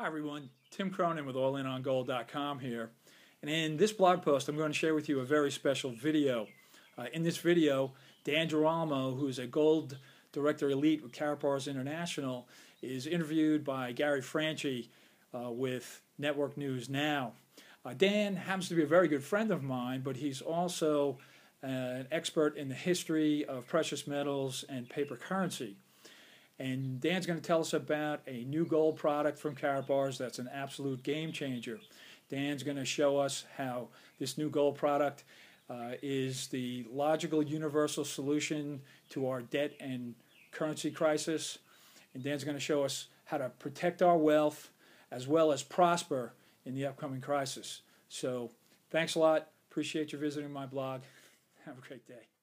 Hi everyone, Tim Cronin with AllInOnGold.com here. And in this blog post, I'm going to share with you a very special video. Uh, in this video, Dan Duramo, who's a gold director elite with Carapars International, is interviewed by Gary Franchi uh, with Network News Now. Uh, Dan happens to be a very good friend of mine, but he's also uh, an expert in the history of precious metals and paper currency. And Dan's going to tell us about a new gold product from Carrot Bars that's an absolute game changer. Dan's going to show us how this new gold product uh, is the logical universal solution to our debt and currency crisis. And Dan's going to show us how to protect our wealth as well as prosper in the upcoming crisis. So thanks a lot. Appreciate you visiting my blog. Have a great day.